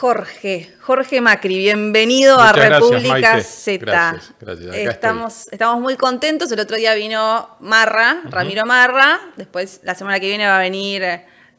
Jorge, Jorge Macri, bienvenido a República Z. Gracias, Estamos, estamos muy contentos. El otro día vino Marra, Ramiro Marra. Después, la semana que viene va a venir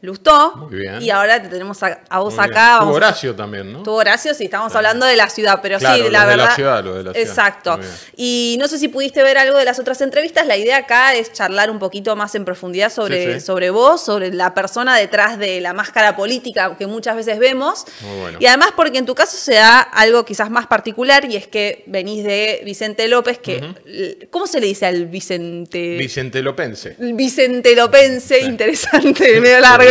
Lustó. Muy bien. Y ahora te tenemos a, vos acá. Tuvo Horacio también, ¿no? Tuvo Horacio, sí, estamos hablando de la ciudad, pero sí, la verdad. De la Exacto. Y no sé si pudiste ver algo de las otras entrevistas. La idea acá es charlar un poquito más en profundidad sobre, sobre vos, sobre la persona detrás de la máscara política que muchas veces vemos. Muy bueno. Y además, porque en tu caso se da algo quizás más particular y es que venís de Vicente López, que. ¿Cómo se le dice al Vicente? Vicente Lopense. Vicente Lopense, interesante, medio largo.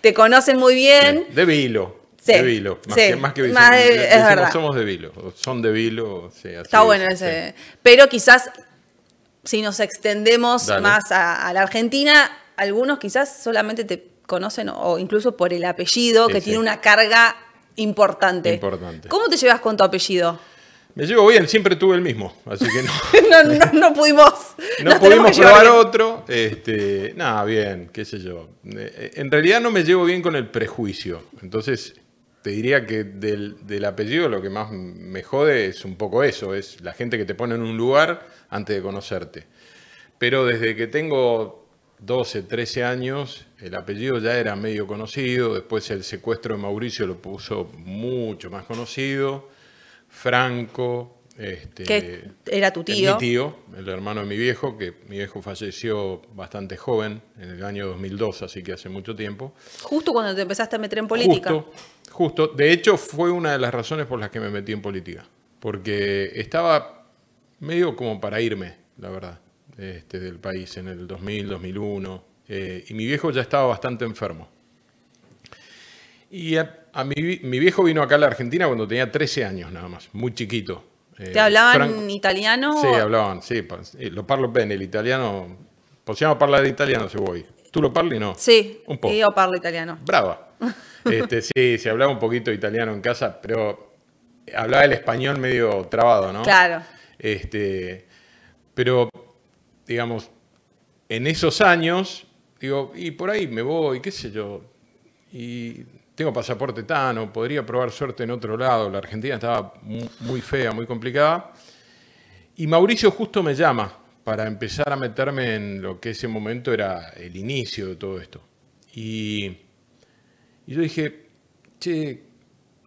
Te conocen muy bien. De Vilo. Más, que, más Somos de Vilo. Son de Vilo. Está bueno ese. Pero quizás si nos extendemos más a, a, la Argentina, algunos quizás solamente te conocen o incluso por el apellido, que tiene una carga importante. Importante. ¿Cómo te llevas con tu apellido? Me llevo bien, siempre tuve el mismo, así que no. no, pudimos. No, pudimos probar otro. Este, nada, bien, qué sé yo. Eh, eh, en realidad no me llevo bien con el prejuicio. Entonces, te diría que del, del, apellido lo que más me jode es un poco eso, es la gente que te pone en un lugar antes de conocerte. Pero desde que tengo 12, 13 años, el apellido ya era medio conocido, después el secuestro de Mauricio lo puso mucho más conocido, Franco, este, que era tu tío. Mi tío, el hermano de mi viejo, que mi viejo falleció bastante joven, en el año 2002, así que hace mucho tiempo. Justo cuando te empezaste a meter en política. Justo, justo. De hecho, fue una de las razones por las que me metí en política. Porque estaba medio como para irme, la verdad, este, del país en el 2000, 2001. Eh, y mi viejo ya estaba bastante enfermo. Y a, mi, mi, viejo vino acá a la Argentina cuando tenía 13 años nada más, muy chiquito. Eh, ¿Te hablaban italiano? Sí, hablaban, sí. Lo parlo bien, el italiano. Possiamo pues de italiano se voy. ¿Tú lo y no? Sí, un yo parlo italiano. Brava. Este, sí, se hablaba un poquito italiano en casa, pero hablaba el español medio trabado, ¿no? Claro. Este, pero, digamos, en esos años, digo, y por ahí me voy, qué sé yo. Y tengo pasaporte tano, podría probar suerte en otro lado, la Argentina estaba muy fea, muy complicada. Y Mauricio justo me llama para empezar a meterme en lo que ese momento era el inicio de todo esto. Y, yo dije, che,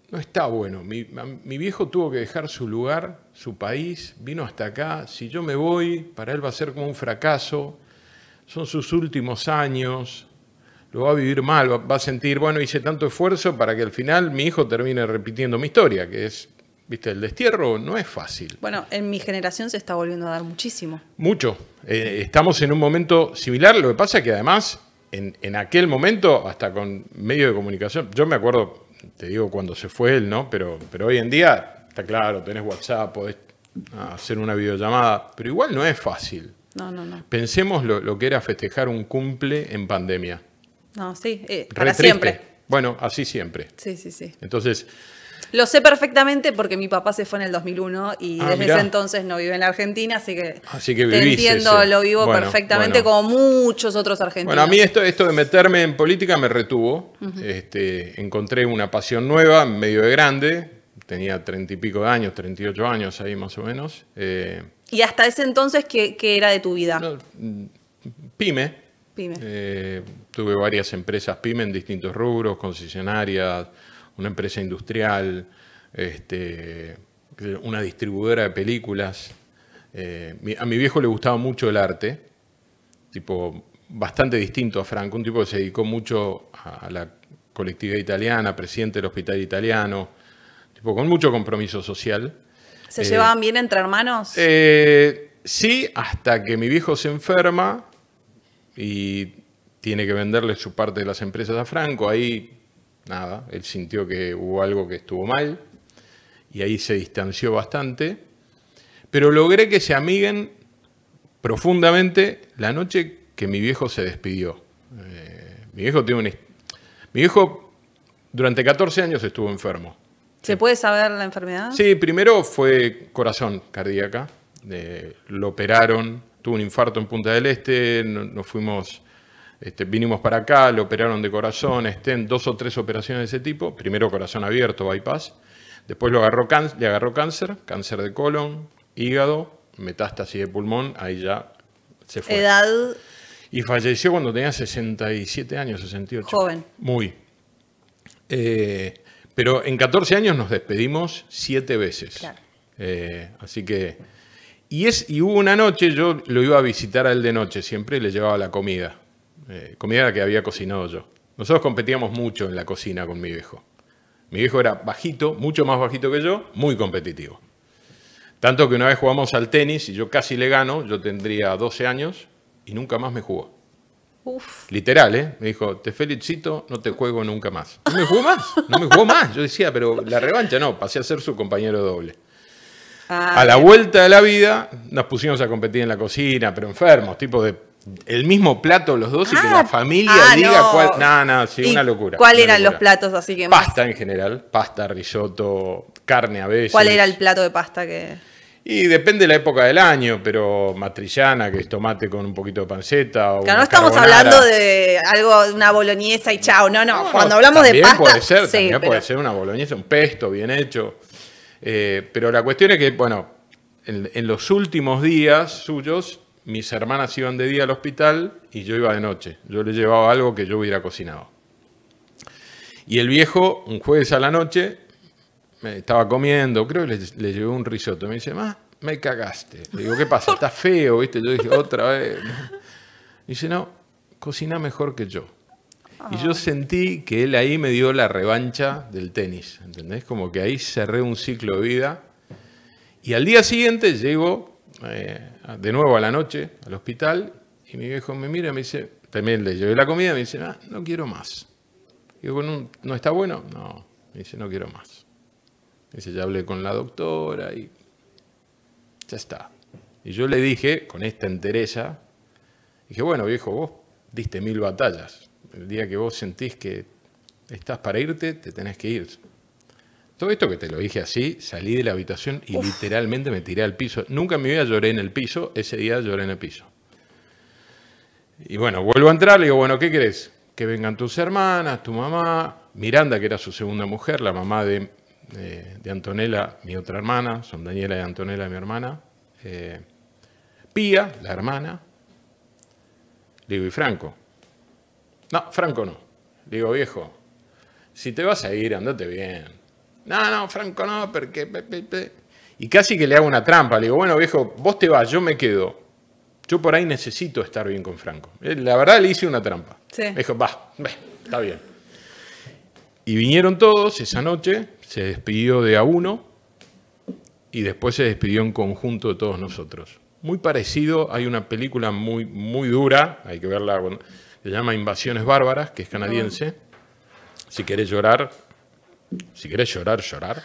no está bueno, mi, mi viejo tuvo que dejar su lugar, su país, vino hasta acá, si yo me voy, para él va a ser como un fracaso, son sus últimos años, lo va a vivir mal, va, a sentir, bueno, hice tanto esfuerzo para que al final mi hijo termine repitiendo mi historia, que es Viste, el destierro no es fácil. Bueno, en mi generación se está volviendo a dar muchísimo. Mucho. Eh, estamos en un momento similar. Lo que pasa es que además, en, aquel momento, hasta con medio de comunicación, yo me acuerdo, te digo cuando se fue él, ¿no? Pero, pero hoy en día, está claro, tenés WhatsApp, podés ah, hacer una videollamada, pero igual no es fácil. No, no, no. Pensemos lo, lo que era festejar un cumple en pandemia. No, sí, eh, siempre. Bueno, así siempre. Sí, sí, sí. Entonces... Lo sé perfectamente porque mi papá se fue en el 2001 y ah, desde ese entonces no vive en la Argentina, así que, así que entiendo, lo vivo perfectamente como muchos otros argentinos. Bueno, a mí esto, esto de meterme en política me retuvo. este, encontré una pasión nueva, medio de grande, tenía treinta y pico de años, ocho años ahí más o menos. Eh, ¿Y hasta ese entonces qué, era de tu vida? Mm, pyme. Pyme. Eh, tuve varias empresas pyme en distintos rubros, concesionarias, una empresa industrial, este, una distribuidora de películas. Eh, a mi viejo le gustaba mucho el arte, tipo bastante distinto a Franco, un tipo que se dedicó mucho a la colectividad italiana, presidente del hospital italiano, tipo con mucho compromiso social. ¿Se eh, llevaban bien entre hermanos? sí, hasta que mi viejo se enferma y tiene que venderle su parte de las empresas a Franco. Ahí, nada, él sintió que hubo algo que estuvo mal y ahí se distanció bastante. Pero logré que se amiguen profundamente la noche que mi viejo se despidió. Eh, mi viejo tiene Mi viejo durante 14 años estuvo enfermo. ¿Se puede saber la enfermedad? Sí, primero fue corazón cardíaca. Eh, lo operaron tuvo un infarto en Punta del Este, nos fuimos, este, vinimos para acá, lo operaron de corazón, estén dos o tres operaciones de ese tipo, primero corazón abierto, bypass, después lo agarró le agarró cáncer, cáncer de colon, hígado, metástasis de pulmón, ahí ya se fue. Edad. Y falleció cuando tenía 67 años, 68. Joven. Muy. Eh, pero en 14 años nos despedimos siete veces. Eh, así que y, es, y hubo una noche, yo lo iba a visitar a él de noche siempre le llevaba la comida. Eh, comida que había cocinado yo. Nosotros competíamos mucho en la cocina con mi viejo. Mi viejo era bajito, mucho más bajito que yo, muy competitivo. Tanto que una vez jugamos al tenis y yo casi le gano, yo tendría 12 años y nunca más me jugó. Uf. Literal, ¿eh? Me dijo, te felicito, no te juego nunca más. No me jugó más, no me jugó más. Yo decía, pero la revancha no, pasé a ser su compañero doble. Ah, a la vuelta de la vida nos pusimos a competir en la cocina, pero enfermos, tipo de el mismo plato los dos y que ah, la familia ah, diga cuál. No, no, sí, una locura. ¿Cuál eran los platos así que Pasta en general, pasta, risotto, carne a veces. ¿Cuál era el plato de pasta que.? Y depende de la época del año, pero matrillana, que es tomate con un poquito de panceta. O no estamos hablando de algo, de una boloñesa y chao. No, no, cuando hablamos de pasta. Puede ser, también puede ser una boloñesa, un pesto bien hecho. Eh, pero la cuestión es que, bueno, en, los últimos días suyos, mis hermanas iban de día al hospital y yo iba de noche. Yo le llevaba algo que yo hubiera cocinado. Y el viejo, un jueves a la noche, me estaba comiendo, creo que le, llevé un risotto. Me dice, ma, me cagaste. Le digo, ¿qué pasa? Está feo, ¿viste? Yo dije, otra vez. dice, no, cocina mejor que yo. Y yo ah. sentí que él ahí me dio la revancha del tenis, ¿entendés? Como que ahí cerré un ciclo de vida. Y al día siguiente llego eh, de nuevo a la noche al hospital y mi viejo me mira y me dice, también le llevé la comida y me dice, ah, no quiero más. Y un ¿no está bueno? No, me dice, no quiero más. dice, ya hablé con la doctora y ya está. Y yo le dije, con esta entereza, dije, bueno viejo, vos diste mil batallas el día que vos sentís que estás para irte, te tenés que ir. Todo esto que te lo dije así, salí de la habitación y literalmente me tiré al piso. Nunca en mi vida lloré en el piso, ese día lloré en el piso. Y bueno, vuelvo a entrar, le digo, bueno, ¿qué crees? Que vengan tus hermanas, tu mamá, Miranda, que era su segunda mujer, la mamá de, de Antonella, mi otra hermana, son Daniela y Antonella, mi hermana, eh, Pía, la hermana, le digo, y Franco, no, Franco no. Digo, viejo, si te vas a ir, andate bien. No, no, Franco no, porque... Y casi que le hago una trampa. Le digo, bueno, viejo, vos te vas, yo me quedo. Yo por ahí necesito estar bien con Franco. Eh, la verdad le hice una trampa. Sí. Me dijo, va, va, está bien. Y vinieron todos esa noche, se despidió de a uno y después se despidió en conjunto de todos nosotros. Muy parecido, hay una película muy, muy dura, hay que verla se llama Invasiones Bárbaras, que es canadiense. Si querés llorar, si querés llorar, llorar.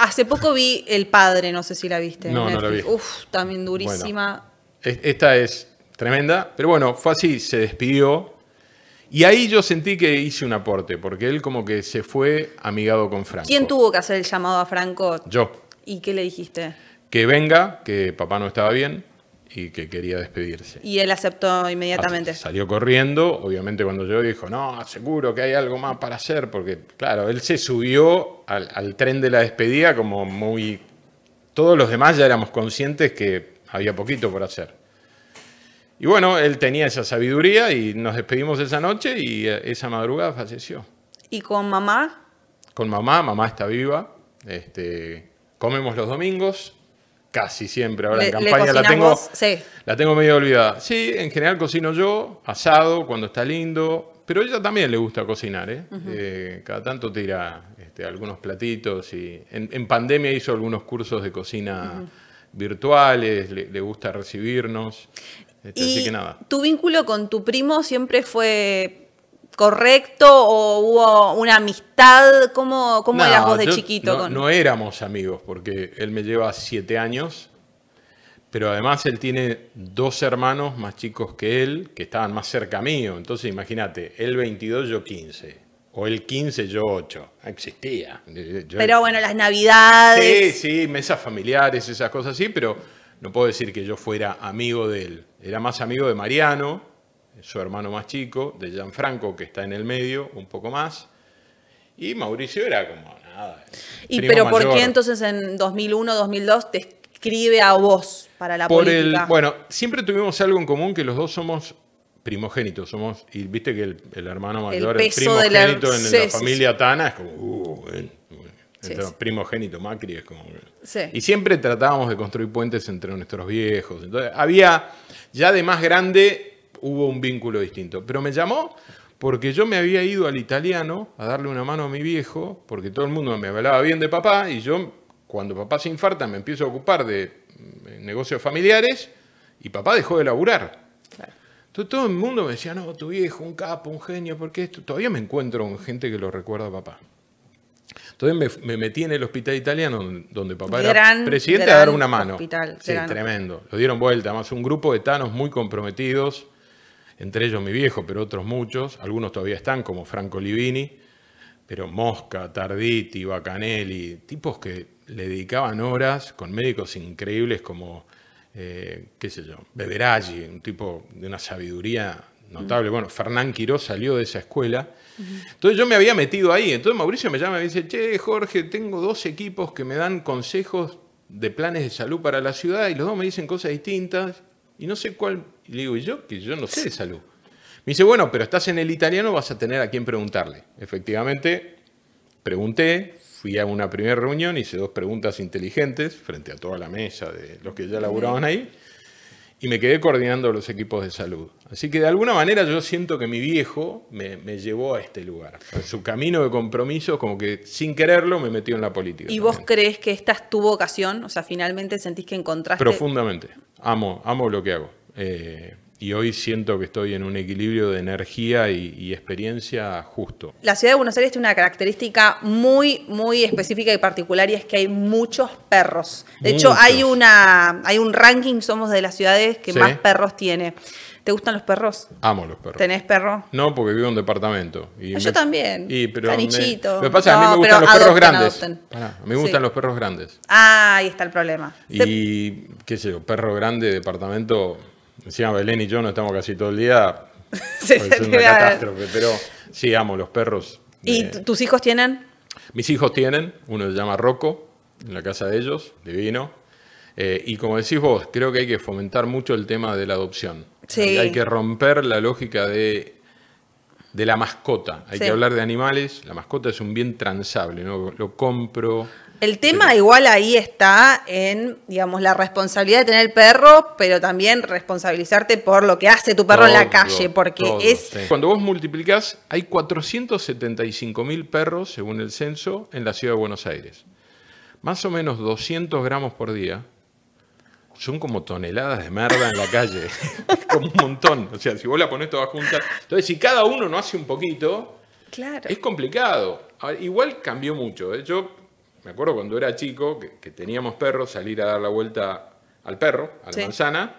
Hace poco vi El Padre, no sé si la viste. No, no la vi. Uf, también durísima. esta es tremenda, pero bueno, fue así, se despidió. Y ahí yo sentí que hice un aporte, porque él como que se fue amigado con Franco. ¿Quién tuvo que hacer el llamado a Franco? Yo. ¿Y qué le dijiste? Que venga, que papá no estaba bien, y que quería despedirse. Y él aceptó inmediatamente. Salió corriendo, obviamente cuando yo dijo, no, seguro que hay algo más para hacer, porque claro, él se subió al, tren de la despedida como muy... Todos los demás ya éramos conscientes que había poquito por hacer. Y bueno, él tenía esa sabiduría y nos despedimos esa noche y eh, esa madrugada falleció. ¿Y con mamá? Con mamá, mamá está viva. Este, comemos los domingos, casi siempre. Ahora en campaña la tengo, la tengo medio olvidada. Sí, en general cocino yo, asado, cuando está lindo. Pero ella también le gusta cocinar, ¿eh? eh cada tanto tira este, algunos platitos y en, pandemia hizo algunos cursos de cocina virtuales, le, gusta recibirnos. Este, así que nada. ¿Tu vínculo con tu primo siempre fue correcto o hubo una amistad? ¿Cómo, no, eras vos de chiquito? No, no éramos amigos porque él me lleva siete años, pero además él tiene dos hermanos más chicos que él que estaban más cerca mío. Entonces imagínate, él 22, yo 15 o el 15, yo 8. Existía. Pero bueno, las navidades. Sí, sí, mesas familiares, esas cosas así, pero no puedo decir que yo fuera amigo de él. Era más amigo de Mariano, su hermano más chico, de Gianfranco, que está en el medio, un poco más. Y Mauricio era como nada. ¿Y pero por qué entonces en 2001, 2002 te escribe a vos para la por bueno, siempre tuvimos algo en común que los dos somos primogénitos. Somos, y viste que el, hermano mayor, es primogénito en la familia Tana es como, uh, primogénito Macri es como. Y siempre tratábamos de construir puentes entre nuestros viejos. Entonces, había, ya de más grande, hubo un vínculo distinto. Pero me llamó porque yo me había ido al italiano a darle una mano a mi viejo, porque todo el mundo me hablaba bien de papá, y yo, cuando papá se infarta, me empiezo a ocupar de mm, negocios familiares, y papá dejó de laburar. Entonces todo el mundo me decía, no, tu viejo, un capo, un genio, porque esto. Todavía me encuentro con gente que lo recuerda a papá. Entonces me, metí en el hospital italiano, donde papá era presidente, a dar una mano. tremendo. Lo dieron vuelta, más un grupo de tanos muy comprometidos entre ellos mi viejo, pero otros muchos, algunos todavía están, como Franco Livini, pero Mosca, Tarditi, Bacanelli, tipos que le dedicaban horas con médicos increíbles como, eh, qué sé yo, Beveraggi, un tipo de una sabiduría notable. Bueno, Fernán Quiró salió de esa escuela. Entonces yo me había metido ahí. Entonces Mauricio me llama y me dice, che, Jorge, tengo dos equipos que me dan consejos de planes de salud para la ciudad y los dos me dicen cosas distintas y no sé cuál y le digo, yo que yo no sé de salud. Me dice, bueno, pero estás en el italiano, vas a tener a quién preguntarle. Efectivamente, pregunté, fui a una primera reunión, hice dos preguntas inteligentes frente a toda la mesa de los que ya laburaban ahí y me quedé coordinando los equipos de salud. Así que de alguna manera yo siento que mi viejo me, llevó a este lugar. su camino de compromiso, como que sin quererlo, me metió en la política. ¿Y vos crees que esta es tu vocación? O sea, finalmente sentís que encontraste... Profundamente. Amo, amo lo que hago. Eh, y hoy siento que estoy en un equilibrio de energía y, experiencia justo. La ciudad de Buenos Aires tiene una característica muy, muy específica y particular y es que hay muchos perros. De hecho, hay, una, hay un ranking, somos de las ciudades que más perros tiene. ¿Te gustan los perros? Amo los perros. ¿Tenés perro? No, porque vivo en un departamento. Yo también. Y, pero Me, lo pasa a mí me gustan los perros grandes. me gustan los perros grandes. Ah, ahí está el problema. Y, qué sé yo, perro grande, departamento Encima Belén y yo no estamos casi todo el día. es una catástrofe, pero sí, amo los perros. ¿Y eh, tus hijos tienen? Mis hijos tienen, uno se llama Rocco, en la casa de ellos, divino. Eh, y como decís vos, creo que hay que fomentar mucho el tema de la adopción. Sí. Hay que romper la lógica de, la mascota. Hay que hablar de animales. La mascota es un bien transable, ¿no? Lo compro, el tema igual ahí está en, digamos, la responsabilidad de tener el perro, pero también responsabilizarte por lo que hace tu perro en la calle, porque es... Cuando vos multiplicás, hay 475 mil perros, según el censo, en la ciudad de Buenos Aires. Más o menos 200 gramos por día. Son como toneladas de merda en la calle. como un montón. O sea, si vos la pones todas juntas. Entonces, si cada uno no hace un poquito, claro. es complicado. igual cambió mucho. ¿eh? Yo me acuerdo cuando era chico, que, teníamos perros, salir a dar la vuelta al perro, a la manzana,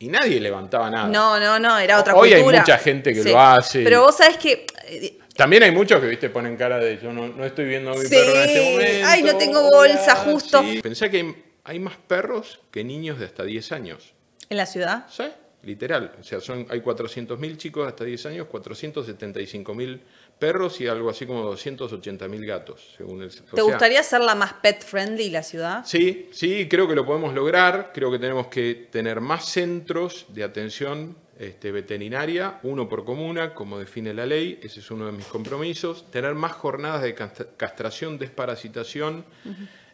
y nadie levantaba nada. No, no, no, era otra Hoy hay mucha gente que lo hace. Pero vos sabes que... Eh, también hay muchos que, viste, ponen cara de yo no, estoy viendo a mi perro en este momento. Ay, no tengo bolsa, justo. Pensé que hay, más perros que niños de hasta 10 años. ¿En la ciudad? Sí literal. O sea, son, hay 400.000 chicos hasta 10 años, 475.000 perros y algo así como 280 mil gatos, según el... ¿Te gustaría ser la más pet friendly la ciudad? Sí, sí, creo que lo podemos lograr. Creo que tenemos que tener más centros de atención este, veterinaria, uno por comuna, como define la ley, ese es uno de mis compromisos. Tener más jornadas de castración, desparasitación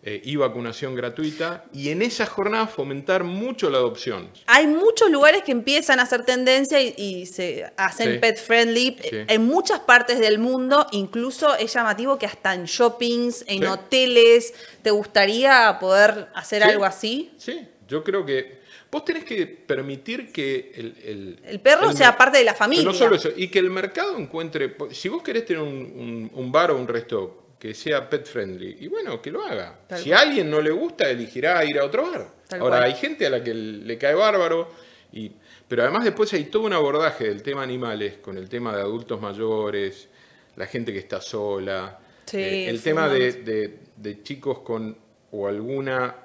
y eh, vacunación gratuita y en esas jornada fomentar mucho la adopción. Hay muchos lugares que empiezan a hacer tendencia y, se hacen pet friendly en muchas partes del mundo, incluso es llamativo que hasta en shoppings, en hoteles, ¿te gustaría poder hacer algo así? Sí, yo creo que Vos tenés que permitir que el, el, perro sea parte de la familia. No solo eso, y que el mercado encuentre. Si vos querés tener un bar o un resto que sea pet friendly. Y bueno, que lo haga. si a alguien no le gusta, elegirá ir a otro bar. Ahora, hay gente a la que le cae bárbaro. Y, pero además después hay todo un abordaje del tema animales, con el tema de adultos mayores, la gente que está sola, eh, el tema de, de, chicos con o alguna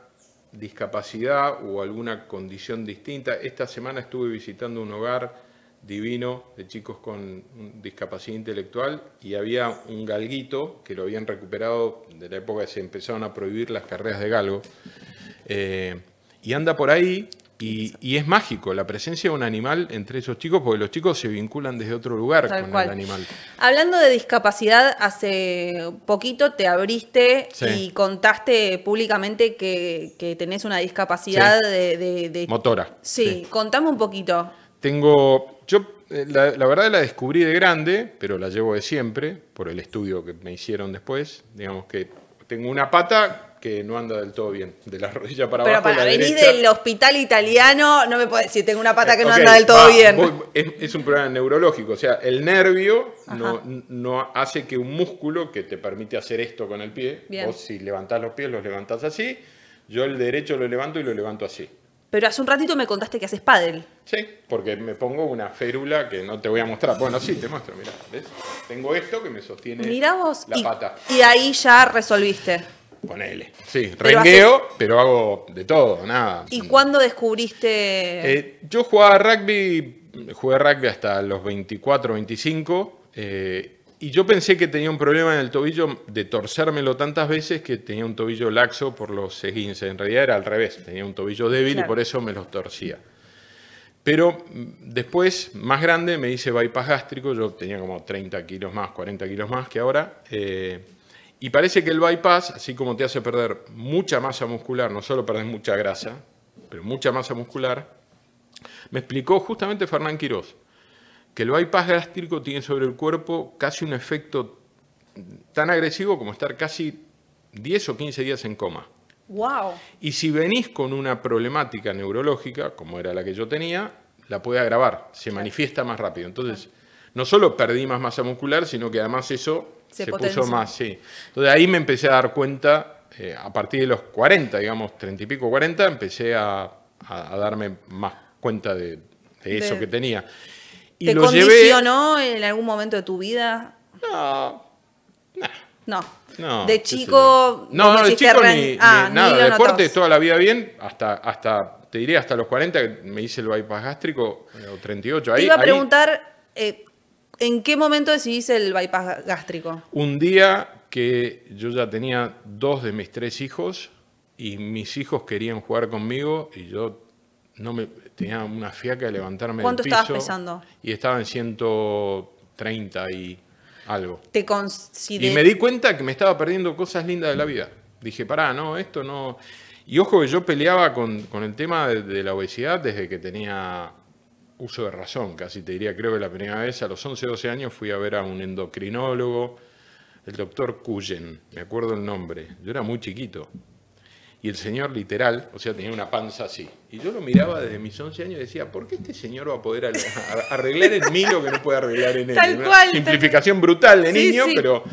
discapacidad o alguna condición distinta. Esta semana estuve visitando un hogar divino de chicos con discapacidad intelectual y había un galguito que lo habían recuperado de la época que se empezaron a prohibir las carreras de galgo. Eh, y anda por ahí y, es mágico la presencia de un animal entre esos chicos porque los chicos se vinculan desde otro lugar con el animal. Hablando de discapacidad, hace poquito te abriste y contaste públicamente que, tenés una discapacidad de, Motora. Sí. sí, contame un poquito. Tengo, yo eh, la, verdad la descubrí de grande, pero la llevo de siempre, por el estudio que me hicieron después. Digamos que tengo una pata que no anda del todo bien, de la rodilla para abajo. Pero para venir del hospital italiano, no me puedes decir, tengo una pata que no anda del todo bien. es, un problema neurológico, o sea, el nervio no, hace que un músculo que te permite hacer esto con el pie, vos si levantás los pies, los levantás así, yo el derecho lo levanto y lo levanto así. Pero hace un ratito me contaste que haces paddle. Sí, porque me pongo una férula que no te voy a mostrar. Bueno, sí, te muestro, Mira, Tengo esto que me sostiene la pata. Y ahí ya resolviste. Ponele. Sí, rengueo, pero hago de todo, nada. ¿Y cuándo descubriste? Eh, yo jugaba rugby, jugué rugby hasta los 24, 25. Y yo pensé que tenía un problema en el tobillo de torcérmelo tantas veces que tenía un tobillo laxo por los esguinces. En realidad era al revés, tenía un tobillo débil y por eso me los torcía. Pero mm, después, más grande, me hice bypass gástrico. Yo tenía como 30 kilos más, 40 kilos más que ahora. Eh, y parece que el bypass, así como te hace perder mucha masa muscular, no solo perdés mucha grasa, pero mucha masa muscular, me explicó justamente Fernán Quiroz que el bypass gástrico tiene sobre el cuerpo casi un efecto tan agresivo como estar casi 10 o 15 días en coma. Wow. Y si venís con una problemática neurológica, como era la que yo tenía, la puede agravar, se manifiesta más rápido. Entonces, no solo perdí más masa muscular, sino que además eso se, puso más, sí. Entonces ahí me empecé a dar cuenta, eh, a partir de los 40, digamos, 30 y pico, 40, empecé a, darme más cuenta de, eso que tenía. ¿Te condicionó en algún momento de tu vida? No. No. De chico. No, no, de chico ni, ah, nada. deporte toda la vida bien, hasta, hasta, te diría hasta los 40 que me hice el bypass gástrico, o 38. Ahí, te iba a preguntar, eh, ¿en qué momento decidís el bypass gástrico? Un día que yo ya tenía dos de mis tres hijos y mis hijos querían jugar conmigo y yo no me, tenía una fiaca de levantarme ¿Cuánto del piso estabas pesando? Y estaba en 130 y algo. Y me di cuenta que me estaba perdiendo cosas lindas de la vida. Dije, pará, no, esto no... Y ojo que yo peleaba con, el tema de, la obesidad desde que tenía uso de razón, casi te diría, creo que la primera vez a los 11, o 12 años fui a ver a un endocrinólogo, el doctor Cuyen, me acuerdo el nombre, yo era muy chiquito, y el señor literal, o sea, tenía una panza así. Y yo lo miraba desde mis 11 años y decía, ¿por qué este señor va a poder arreglar en mí lo que no puede arreglar en él? simplificación brutal de niño, pero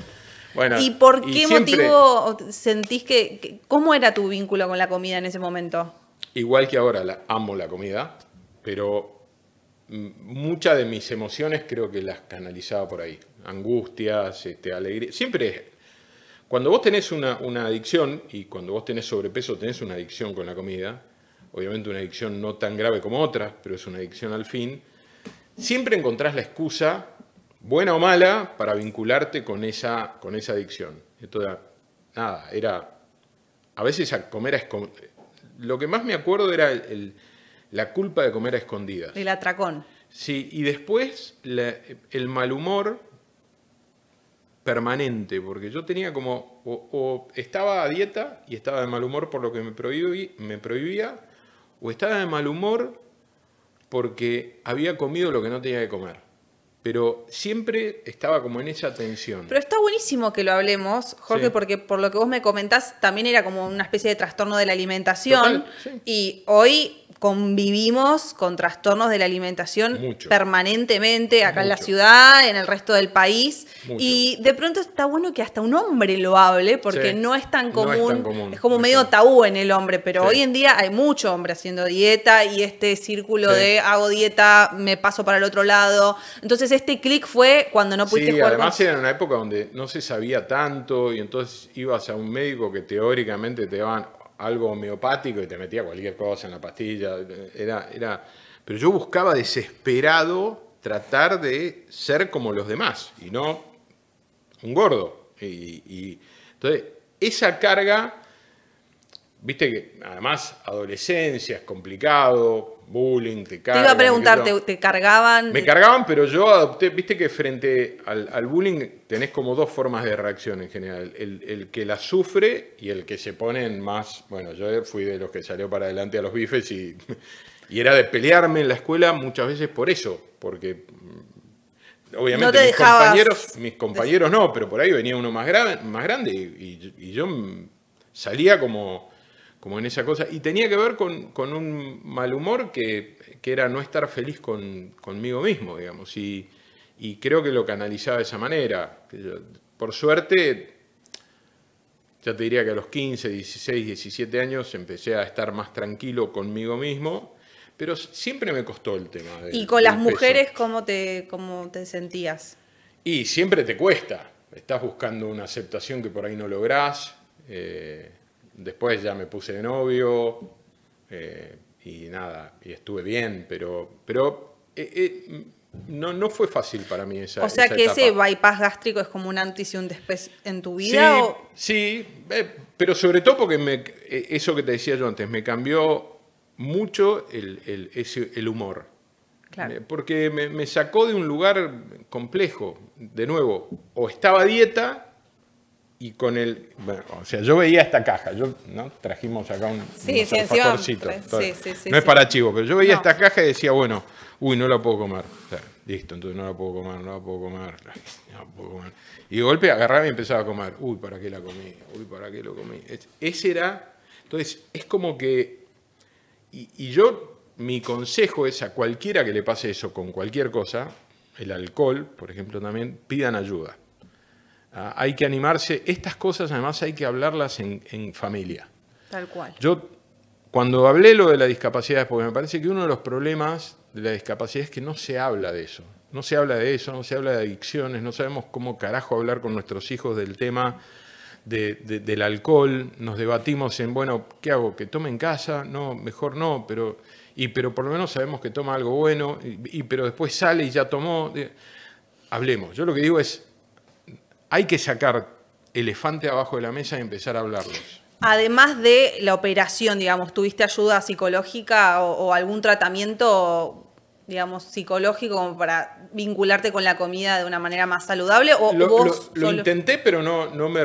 bueno. ¿Y por qué motivo sentís que, ¿Cómo era tu vínculo con la comida en ese momento? Igual que ahora, amo la comida, pero mm, muchas de mis emociones creo que las canalizaba por ahí. Angustias, este, alegría. Siempre cuando vos tenés una, adicción, y cuando vos tenés sobrepeso tenés una adicción con la comida, obviamente una adicción no tan grave como otras, pero es una adicción al fin, siempre encontrás la excusa, buena o mala, para vincularte con esa, con esa adicción. Entonces, nada, era... A veces a comer a escondidas. Lo que más me acuerdo era la culpa de comer a escondidas. El atracón. Sí, y después el mal humor permanente, porque yo tenía como, o, estaba a dieta y estaba de mal humor por lo que me, prohibí, me prohibía, o estaba de mal humor porque había comido lo que no tenía que comer. Pero siempre estaba como en esa tensión. Pero está buenísimo que lo hablemos, Jorge, porque por lo que vos me comentás, también era como una especie de trastorno de la alimentación. Y hoy convivimos con trastornos de la alimentación permanentemente acá en la ciudad, en el resto del país. Y de pronto está bueno que hasta un hombre lo hable, porque no, es tan común, es como medio tabú en el hombre, pero hoy en día hay mucho hombre haciendo dieta y este círculo de hago dieta, me paso para el otro lado. Entonces este clic fue cuando no pudiste jugar. Además era era una época donde no se sabía tanto y entonces ibas a un médico que teóricamente te daban algo homeopático y te metía cualquier cosa en la pastilla. Era, era... Pero yo buscaba desesperado tratar de ser como los demás y no un gordo. Y, Entonces, esa carga Viste que además adolescencia es complicado, bullying, te cargan. Te iba a preguntar, te, cargaban? Me cargaban, pero yo adopté, viste que frente al, bullying tenés como dos formas de reacción en general, el, que la sufre y el que se pone más, bueno, yo fui de los que salió para adelante a los bifes y, y era de pelearme en la escuela muchas veces por eso, porque mm, obviamente mis compañeros, no, pero por ahí venía uno más, grande y yo mm, salía como como en esa cosa. Y tenía que ver con, un mal humor que, era no estar feliz conmigo mismo, digamos. Y, y, creo que lo canalizaba de esa manera. Por suerte, ya te diría que a los 15, 16, 17 años empecé a estar más tranquilo conmigo mismo. Pero siempre me costó el tema. ¿Y con las mujeres cómo te, te sentías? Y siempre te cuesta. Estás buscando una aceptación que por ahí no lográs. Eh, después ya me puse de novio eh, y nada, y estuve bien, pero, pero eh, eh, no, no fue fácil para mí esa O sea que ese bypass gástrico es como un antes y un después en tu vida. Sí, pero sobre todo porque eso que te decía yo antes, me cambió mucho el, humor. Porque me, me sacó de un lugar complejo. De nuevo, o estaba dieta y con el. o sea, yo veía esta caja, yo, ¿no? Trajimos acá un. Sí, pues, sí, sí, sí, No es para chivo pero yo veía esta caja y decía, bueno, uy, no la puedo comer. listo, entonces no la puedo comer, no la puedo comer, no la puedo comer. Y de golpe agarraba y empezaba a comer, uy, ¿para qué la comí? Uy, ¿para qué lo comí? Ese era. Entonces, es como que. Y, y yo, mi consejo es a cualquiera que le pase eso con cualquier cosa, el alcohol, por ejemplo, también, pidan ayuda Ah, hay que animarse. Estas cosas además hay que hablarlas en, familia. Tal cual. Yo cuando hablé lo de la discapacidad, porque me parece que uno de los problemas de la discapacidad es que no se habla de eso. No se habla de eso, no se habla de adicciones, no sabemos cómo carajo hablar con nuestros hijos del tema del alcohol. Nos debatimos en, bueno, ¿qué hago? ¿Que tome en casa? No, mejor no, pero, pero por lo menos sabemos que toma algo bueno, y pero después sale y ya tomó. Eh, hablemos. Yo lo que digo es, hay que sacar elefante abajo de la mesa y empezar a hablarlos. Además de la operación, digamos, ¿tuviste ayuda psicológica o, algún tratamiento, digamos, psicológico para vincularte con la comida de una manera más saludable? lo, intenté, pero no, no me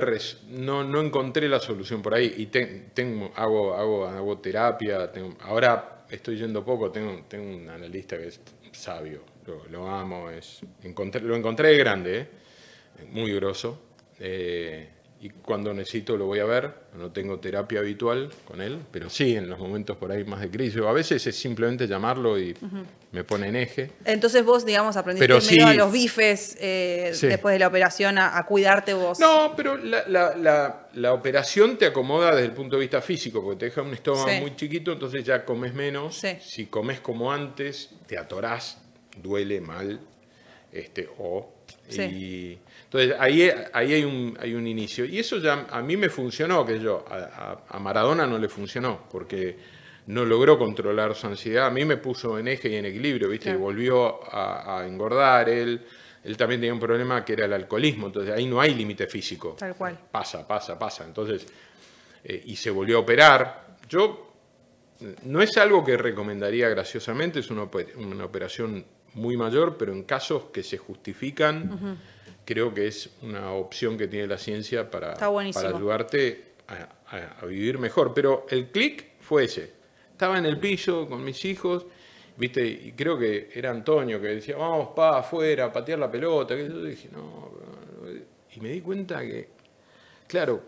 no, encontré la solución por ahí. Y hago, hago, hago terapia, ahora estoy yendo poco, tengo, tengo un analista que es sabio, lo, amo, es, encontré, lo encontré grande, ¿eh? muy grosso. Eh, y cuando necesito lo voy a ver. No tengo terapia habitual con él, pero sí, en los momentos por ahí más de crisis. A veces es simplemente llamarlo y me pone en eje. Entonces vos, digamos, aprendiste a los bifes eh, después de la operación a, cuidarte vos. No, pero la, operación te acomoda desde el punto de vista físico, porque te deja un estómago muy chiquito, entonces ya comes menos. Si comes como antes, te atorás, duele mal, este, o y, entonces ahí, ahí hay, un, hay un inicio. Y eso ya a mí me funcionó, que yo, a, Maradona no le funcionó, porque no logró controlar su ansiedad. A mí me puso en eje y en equilibrio, ¿viste? Y volvió a, engordar él. Él también tenía un problema que era el alcoholismo, entonces ahí no hay límite físico. Tal cual. Pasa, pasa, pasa. Entonces, eh, y se volvió a operar. Yo, no es algo que recomendaría graciosamente, es una operación muy mayor, pero en casos que se justifican, creo que es una opción que tiene la ciencia para, ayudarte a, vivir mejor. Pero el clic fue ese. Estaba en el piso con mis hijos, viste, y creo que era Antonio que decía, vamos, pa, afuera, patear la pelota. Y yo dije, no, y me di cuenta que, claro,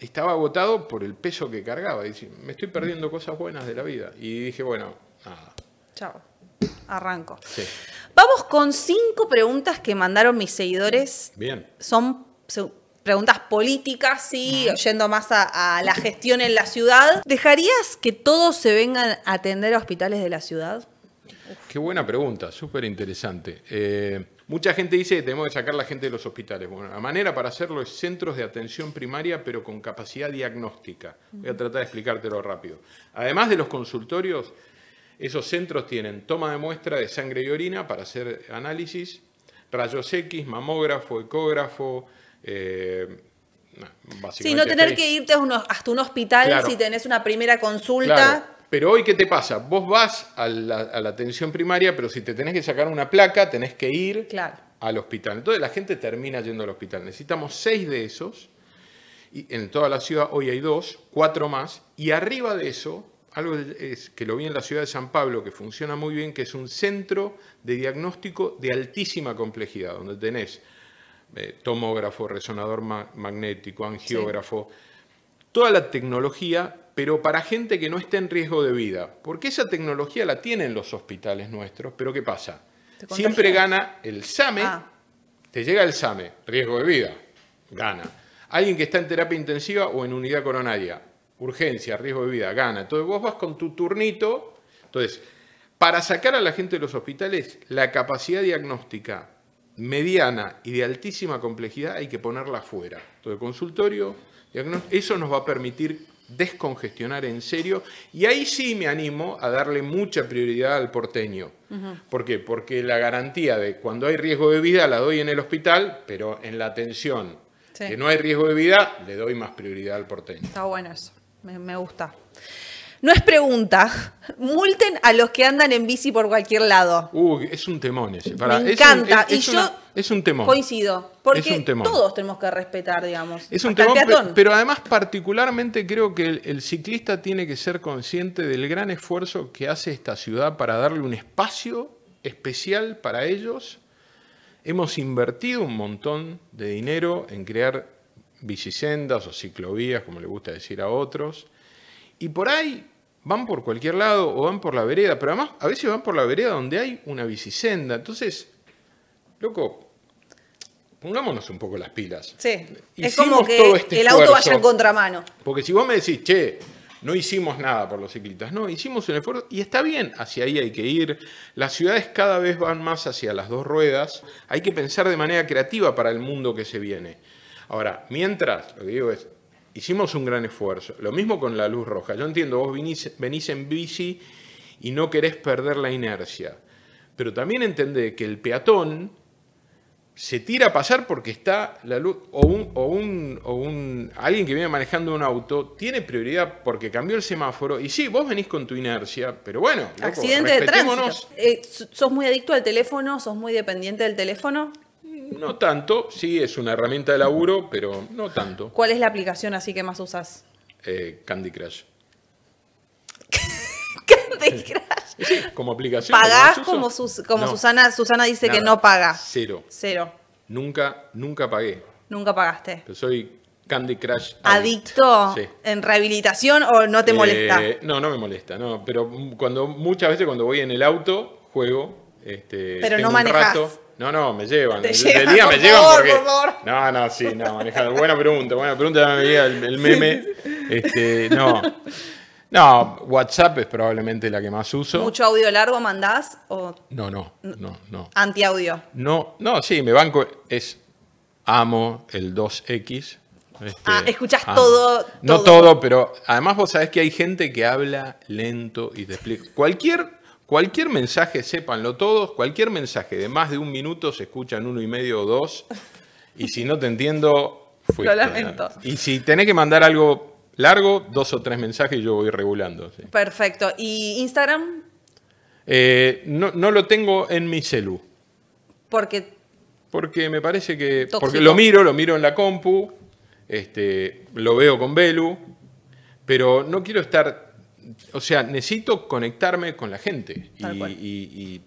estaba agotado por el peso que cargaba. Y me estoy perdiendo cosas buenas de la vida. Y dije, bueno, nada. Chao arranco. Vamos con cinco preguntas que mandaron mis seguidores. Bien. Son preguntas políticas, sí, yendo más a, la gestión en la ciudad. ¿Dejarías que todos se vengan a atender a hospitales de la ciudad? Qué buena pregunta, súper interesante. Eh, mucha gente dice que tenemos que sacar la gente de los hospitales. Bueno, la manera para hacerlo es centros de atención primaria, pero con capacidad diagnóstica. Voy a tratar de explicártelo rápido. Además de los consultorios, esos centros tienen toma de muestra de sangre y orina para hacer análisis, rayos X, mamógrafo, ecógrafo. Eh, sí, no tener que irte unos, hasta un hospital si tenés una primera consulta. Pero hoy, ¿qué te pasa? Vos vas a la, atención primaria, pero si te tenés que sacar una placa, tenés que ir al hospital. Entonces la gente termina yendo al hospital. Necesitamos seis de esos. Y en toda la ciudad hoy hay dos, cuatro más. Y arriba de eso algo es que lo vi en la ciudad de San Pablo, que funciona muy bien, que es un centro de diagnóstico de altísima complejidad, donde tenés eh, tomógrafo, resonador magnético, angiógrafo, toda la tecnología, pero para gente que no está en riesgo de vida, porque esa tecnología la tienen los hospitales nuestros, pero ¿qué pasa? Siempre gana el SAME, ah. te llega el SAME, riesgo de vida, gana. Alguien que está en terapia intensiva o en unidad coronaria, urgencia, riesgo de vida, gana. Entonces vos vas con tu turnito. Entonces, para sacar a la gente de los hospitales, la capacidad diagnóstica mediana y de altísima complejidad hay que ponerla fuera. Entonces, consultorio, eso nos va a permitir descongestionar en serio. Y ahí sí me animo a darle mucha prioridad al porteño. ¿Por qué? Porque la garantía de cuando hay riesgo de vida la doy en el hospital, pero en la atención que no hay riesgo de vida le doy más prioridad al porteño. Está bueno eso me, gusta. No es pregunta. Multen a los que andan en bici por cualquier lado. Uy, es un temón ese. me encanta. Es un, y un temón. Coincido. Porque todos tenemos que respetar, digamos. Es un temón, pero, además particularmente creo que el, ciclista tiene que ser consciente del gran esfuerzo que hace esta ciudad para darle un espacio especial para ellos. Hemos invertido un montón de dinero en crear bicisendas o ciclovías, como le gusta decir a otros. Y por ahí van por cualquier lado o van por la vereda, pero además a veces van por la vereda donde hay una bicisenda. Entonces, loco, pongámonos un poco las pilas. Sí, es como que este el auto vaya en contramano. Porque si vos me decís, che, no hicimos nada por los ciclistas. No, hicimos un esfuerzo y está bien, hacia ahí hay que ir. Las ciudades cada vez van más hacia las dos ruedas. Hay que pensar de manera creativa para el mundo que se viene. Ahora, mientras, lo que digo es, hicimos un gran esfuerzo. Lo mismo con la luz roja. Yo entiendo, vos venís en bici y no querés perder la inercia. Pero también entendé que el peatón se tira a pasar porque está la luz, o, un, o, un, o un, alguien que viene manejando un auto tiene prioridad porque cambió el semáforo. Y sí, vos venís con tu inercia, pero bueno, accidente eh, sos muy adicto al teléfono, sos muy dependiente del teléfono. No tanto, sí, es una herramienta de laburo, pero no tanto. ¿Cuál es la aplicación así que más usas? Eh, Candy Crush. Candy Crush. como aplicación. ¿Pagás como, como Susana, Susana dice que no paga? Cero. Cero. Nunca, nunca pagué. Nunca pagaste. soy Candy Crush. ¿Adicto? ¿En rehabilitación o no te molesta? Eh, no, no me molesta, no. Pero cuando, muchas veces cuando voy en el auto, juego este, pero no manejas. No, no, me llevan. Te llevan, me llevan porque... No, no, sí, no, manejado. Buena pregunta, buena pregunta, me el, el meme. Este, no. No, WhatsApp es probablemente la que más uso. ¿Mucho audio largo mandás? O... No, no, mm. no, no. Antiaudio. No, no, sí, me banco. Es amo el 2X. Este, ah, escuchás todo, todo, No todo, pero además vos sabés que hay gente que habla lento y te explica. Cualquier Cualquier mensaje, sépanlo todos, cualquier mensaje de más de un minuto se escucha en uno y medio o dos. Y si no te entiendo, Lo lamento. Y si tenés que mandar algo largo, dos o tres mensajes y yo voy regulando. Perfecto. ¿Y Instagram? Eh, no, lo tengo en mi celu. Porque. Porque me parece que. Porque lo miro, lo miro en la compu, este, lo veo con Velu. pero no quiero estar o sea, necesito conectarme con la gente. y,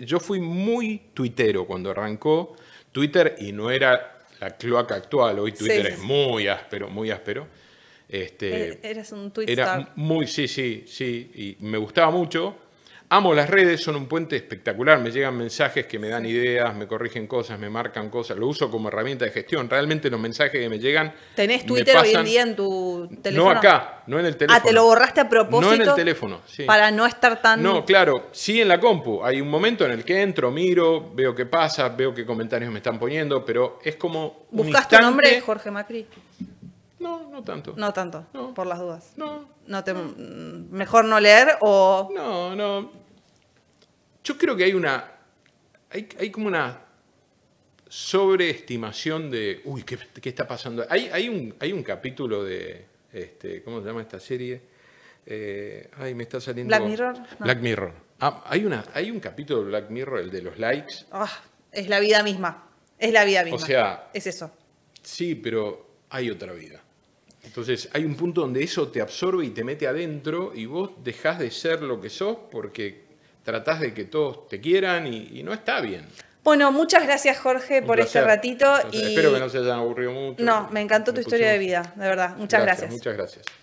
yo fui muy tuitero cuando arrancó Twitter y no era la cloaca actual. Hoy Twitter es muy áspero, muy áspero. Este, eh, un tuitero. Era muy, sí, sí, sí. Y me gustaba mucho. Amo las redes, son un puente espectacular, me llegan mensajes que me dan ideas, me corrigen cosas, me marcan cosas, lo uso como herramienta de gestión. Realmente los mensajes que me llegan... ¿Tenés Twitter hoy en día en tu teléfono? No acá, no en el ah, teléfono. Ah, te lo borraste a propósito. No en el teléfono, Para no estar tan... No, claro, sí en la compu. Hay un momento en el que entro, miro, veo qué pasa, veo qué comentarios me están poniendo, pero es como... buscaste tu nombre, Jorge Macri? No, no tanto. No tanto, por las dudas. No. no mm, mejor no leer o... No, no. Yo creo que hay una... Hay, hay como una sobreestimación de... Uy, ¿qué, está pasando? Hay, hay, un, hay un capítulo de... Este, ¿Cómo se llama esta serie? Eh, ay, me está saliendo... Black Mirror. Black Mirror. Ah, hay, una, hay un capítulo de Black Mirror, el de los likes. Ah, es la vida misma. Es la vida misma. O sea... Es eso. Sí, pero hay otra vida. Entonces hay un punto donde eso te absorbe y te mete adentro y vos dejás de ser lo que sos porque tratás de que todos te quieran y, no está bien. Bueno, muchas gracias Jorge por este ratito. y... Espero que no se hayan aburrido mucho. No, me encantó tu historia de vida, de verdad. Muchas gracias. Muchas gracias.